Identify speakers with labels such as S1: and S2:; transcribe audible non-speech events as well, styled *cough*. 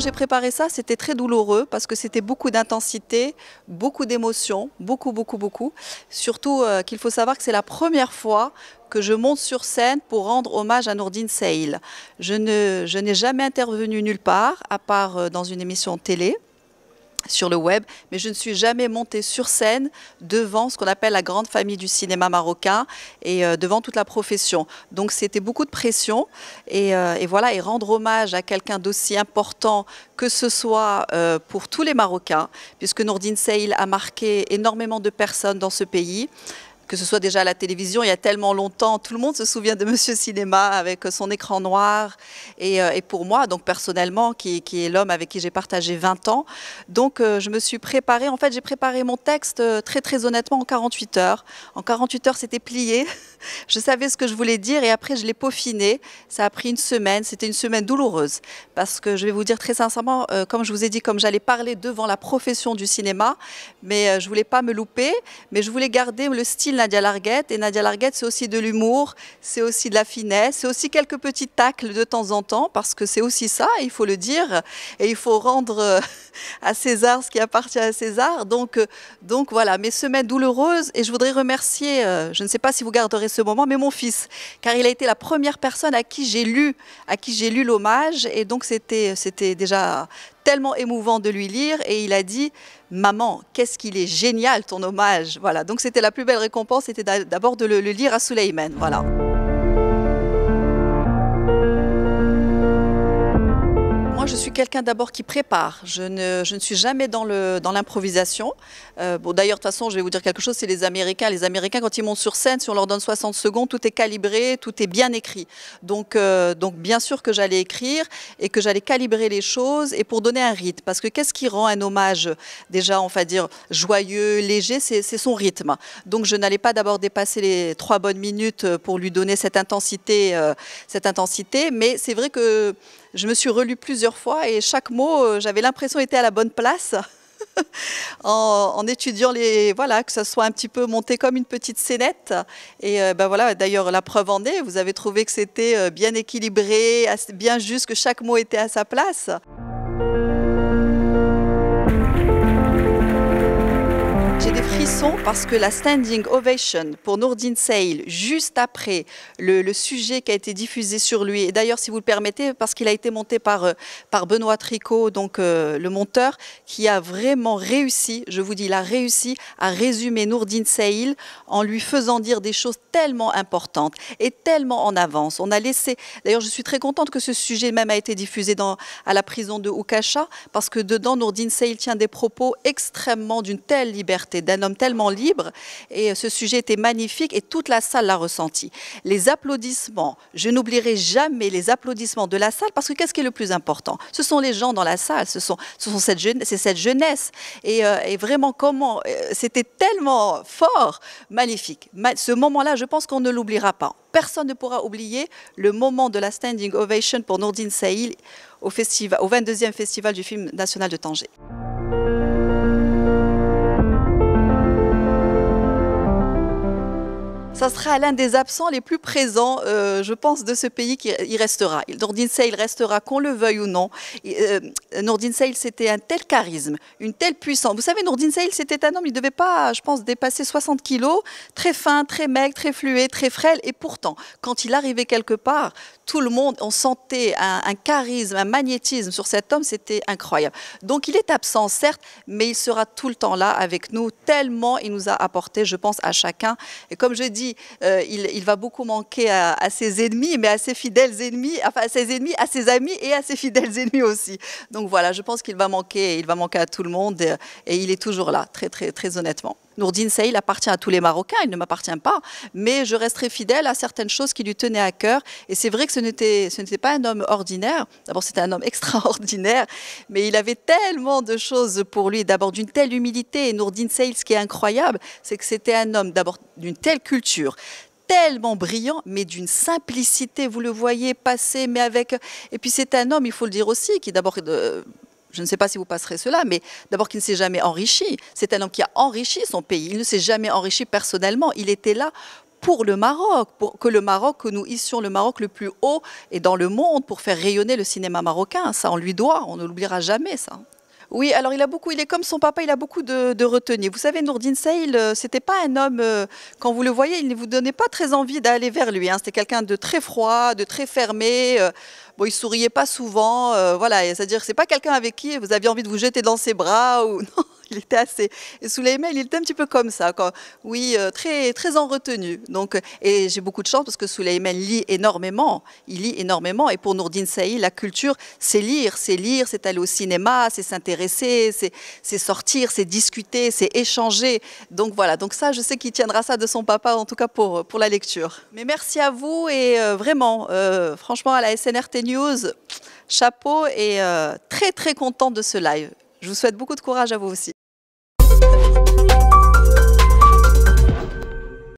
S1: j'ai préparé ça, c'était très douloureux parce que c'était beaucoup d'intensité, beaucoup d'émotions, beaucoup, beaucoup, beaucoup. Surtout euh, qu'il faut savoir que c'est la première fois que je monte sur scène pour rendre hommage à Nourdine Seil. Je n'ai jamais intervenu nulle part, à part euh, dans une émission télé sur le web, mais je ne suis jamais montée sur scène devant ce qu'on appelle la grande famille du cinéma marocain et euh, devant toute la profession. Donc c'était beaucoup de pression euh, et, voilà, et rendre hommage à quelqu'un d'aussi important que ce soit euh, pour tous les Marocains, puisque Nourdine Seil a marqué énormément de personnes dans ce pays que ce soit déjà à la télévision, il y a tellement longtemps, tout le monde se souvient de Monsieur Cinéma avec son écran noir. Et, euh, pour moi, donc personnellement, qui, qui est l'homme avec qui j'ai partagé 20 ans, donc euh, je me suis préparée, en fait j'ai préparé mon texte euh, très très honnêtement en 48 heures. En 48 heures c'était plié, *laughs* je savais ce que je voulais dire et après je l'ai peaufiné. Ça a pris une semaine, c'était une semaine douloureuse parce que je vais vous dire très sincèrement, comme je vous ai dit, comme j'allais parler devant la profession du cinéma, mais je voulais pas me louper, mais je voulais garder le style Nadia Larguette. Et Nadia Larguette, c'est aussi de l'humour, c'est aussi de la finesse, c'est aussi quelques petits tacles de temps en temps, parce que c'est aussi ça, il faut le dire. Et il faut rendre euh, à César ce qui appartient à César. Donc, euh, donc voilà, mes semaines douloureuses. Et je voudrais remercier, euh, je ne sais pas si vous garderez ce moment, mais mon fils, car il a été la première personne à qui j'ai lu, à qui j'ai lu l'hommage. Et donc, c'était déjà tellement émouvant de lui lire et il a dit Maman, qu'est-ce qu'il est génial ton hommage. Voilà, donc c'était la plus belle récompense, c'était d'abord de le, lire à Souleyman. Voilà. je suis quelqu'un d'abord qui prépare. Je ne, je ne, suis jamais dans l'improvisation. Dans euh, bon, D'ailleurs, de toute façon, je vais vous dire quelque chose, c'est les Américains. Les Américains, quand ils montent sur scène, si on leur donne 60 secondes, tout est calibré, tout est bien écrit. Donc, euh, donc bien sûr que j'allais écrire et que j'allais calibrer les choses et pour donner un rythme. Parce que qu'est-ce qui rend un hommage déjà, on va dire, joyeux, léger C'est son rythme. Donc, je n'allais pas d'abord dépasser les trois bonnes minutes pour lui donner cette intensité, euh, cette intensité. Mais c'est vrai que je me suis relu plusieurs fois et chaque mot, euh, j'avais l'impression était à la bonne place. *laughs* en, étudiant les voilà que ça soit un petit peu monté comme une petite scénette et euh, ben voilà d'ailleurs la preuve en est vous avez trouvé que c'était euh, bien équilibré bien juste que chaque mot était à sa place. parce que la standing ovation pour Nourdine Saïl juste après le, sujet qui a été diffusé sur lui, et d'ailleurs, si vous le permettez, parce qu'il a été monté par, euh, par Benoît Tricot, donc euh, le monteur, qui a vraiment réussi, je vous dis, il a réussi à résumer Nourdine Seil en lui faisant dire des choses tellement importantes et tellement en avance. On a laissé, d'ailleurs, je suis très contente que ce sujet même a été diffusé dans, à la prison de Oukacha, parce que dedans, Nourdine Saïl tient des propos extrêmement d'une telle liberté, d'un tellement libre. Et ce sujet était magnifique et toute la salle l'a ressenti. Les applaudissements, je n'oublierai jamais les applaudissements de la salle parce que qu'est-ce qui est le plus important Ce sont les gens dans la salle, ce sont, ce sont cette, jeunesse, cette jeunesse. Et, euh, vraiment, comment euh, C'était tellement fort, magnifique. Ce moment-là, je pense qu'on ne l'oubliera pas. Personne ne pourra oublier le moment de la standing ovation pour Nourdine Saïl au, festival, au 22e festival du film national de Tanger. ce sera l'un des absents les plus présents, euh, je pense, de ce pays qui y restera. Nordin il restera, qu'on le veuille ou non. Euh, Nordin c'était un tel charisme, une telle puissance. Vous savez, Nordin Seil, c'était un homme, il ne devait pas, je pense, dépasser 60 kilos, très fin, très maigre, très fluet, très frêle. Et pourtant, quand il arrivait quelque part, tout le monde, on sentait un charisme, un magnétisme sur cet homme, c'était incroyable. Donc il est absent, certes, mais il sera tout le temps là avec nous, tellement il nous a apporté, je pense, à chacun. Et comme je dis, euh, il, va beaucoup manquer à, ses ennemis, mais à ses fidèles ennemis, enfin à ses ennemis, à ses amis et à ses fidèles ennemis aussi. Donc voilà, je pense qu'il va manquer, il va manquer à tout le monde et, euh, et il est toujours là, très très très honnêtement. Nourdine Saïl appartient à tous les Marocains, il ne m'appartient pas, mais je resterai fidèle à certaines choses qui lui tenaient à cœur. Et c'est vrai que ce n'était pas un homme ordinaire. D'abord, c'était un homme *laughs* extraordinaire, mais il avait tellement de choses pour lui. D'abord, d'une telle humilité. Et Nourdine Saïl, ce qui est incroyable, c'est que c'était un homme d'abord d'une telle culture, tellement brillant, mais d'une simplicité, vous le voyez passer, mais avec... Et puis c'est un homme, il faut le dire aussi, qui d'abord euh, je ne sais pas si vous passerez cela, mais d'abord qu'il ne s'est jamais enrichi. C'est un homme qui a enrichi son pays. Il ne s'est jamais enrichi personnellement. Il était là pour le Maroc, pour que le Maroc, que nous hissions le Maroc le plus haut et dans le monde pour faire rayonner le cinéma marocain. Ça, on lui doit, on ne l'oubliera jamais, ça. Oui, alors il a beaucoup, il est comme son papa, il a beaucoup de, retenue. Vous savez, Nourdine ce euh, c'était pas un homme, euh, quand vous le voyez, il ne vous donnait pas très envie d'aller vers lui. Hein. C'était quelqu'un de très froid, de très fermé. Euh, bon, il souriait pas souvent, euh, voilà, c'est-à-dire c'est pas quelqu'un avec qui vous aviez envie de vous jeter dans ses bras ou *laughs* non, il était assez. Et Souleymane, il était un petit peu comme ça, quoi. oui, euh, très très en retenue. Donc, euh, et j'ai beaucoup de chance parce que Souleymane lit énormément, il lit énormément. Et pour Nourdine Saïd, la culture, c'est lire, c'est lire, c'est aller au cinéma, c'est s'intéresser, c'est sortir, c'est discuter, c'est échanger. Donc voilà, donc ça, je sais qu'il tiendra ça de son papa, en tout cas pour pour la lecture. Mais merci à vous et vraiment, franchement, à la SNRT news. Chapeau et euh, très très contente de ce live. Je vous souhaite beaucoup de courage à vous aussi.